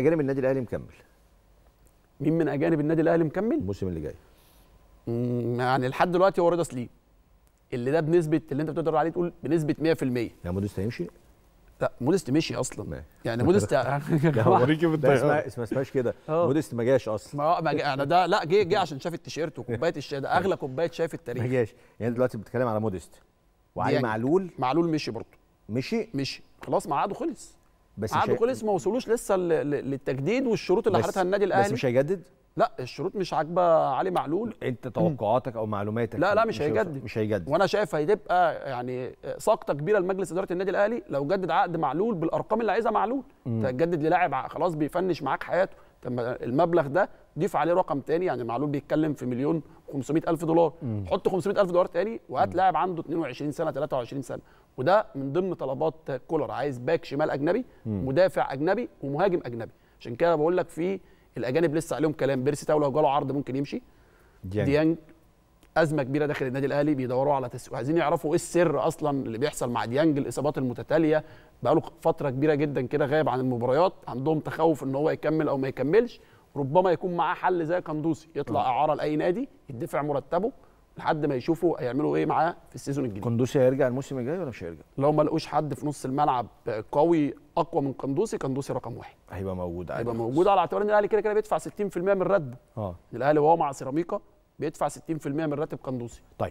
اجانب النادي الاهلي مكمل مين من اجانب النادي الاهلي مكمل الموسم اللي جاي يعني لحد دلوقتي هو رضا سليم اللي ده بنسبه اللي انت بتقدر عليه تقول بنسبه 100% يعني موديست هيمشي لا موديست مشي اصلا ما. يعني موديست اوريكي يعني بالطياره اسمها اسمهاش كده اه. موديست ما جاش اصلا ما جا... يعني ده لا جه جه عشان شاف التيشيرت وكوبايه الشاي ده اغلى كوبايه شاي في التاريخ ما جاش يعني دلوقتي بتتكلم على موديست وعلي يعني معلول معلول مشي برضه مشي مشي خلاص معاده خلص بس عقده كوليس ما وصلوش لسه للتجديد والشروط اللي حاططها النادي الاهلي بس مش هيجدد لا الشروط مش عاجبه علي معلول انت توقعاتك او معلوماتك لا لا مش هيجدد مش هيجدد وانا شايف هتبقى يعني ساقطه كبيره لمجلس اداره النادي الاهلي لو جدد عقد معلول بالارقام اللي عايزها معلول تجدد للاعب خلاص بيفنش معاك حياته طب المبلغ ده ضيف عليه رقم تاني يعني معلول بيتكلم في مليون و500 الف دولار مم. حط 500 الف دولار تاني وهات لاعب عنده 22 سنه 23 سنه وده من ضمن طلبات كولر عايز باك شمال اجنبي مم. مدافع اجنبي ومهاجم اجنبي عشان كده بقول لك في الاجانب لسه عليهم كلام بيرسي تاو لو جاله عرض ممكن يمشي ديانج, ديانج ازمه كبيره داخل النادي الاهلي بيدوروا على تسويق عايزين يعرفوا ايه السر اصلا اللي بيحصل مع ديانج الاصابات المتتاليه بقاله فتره كبيره جدا كده غايب عن المباريات عندهم تخوف ان هو يكمل او ما يكملش ربما يكون معاه حل زي كندوسي يطلع آه. اعاره لاي نادي يدفع مرتبه لحد ما يشوفوا هيعملوا ايه معاه في السيزون الجديد كندوسي هيرجع الموسم الجاي ولا مش هيرجع لو ما لقوش حد في نص الملعب قوي اقوى من كندوسي كندوسي رقم واحد هيبقى موجود عادي هيبقى موجود على اعتبار ان الاهلي كده كده بيدفع 60% من راتبه اه الاهلي وهو مع سيراميكا بيدفع 60% من راتب كندوسي طيب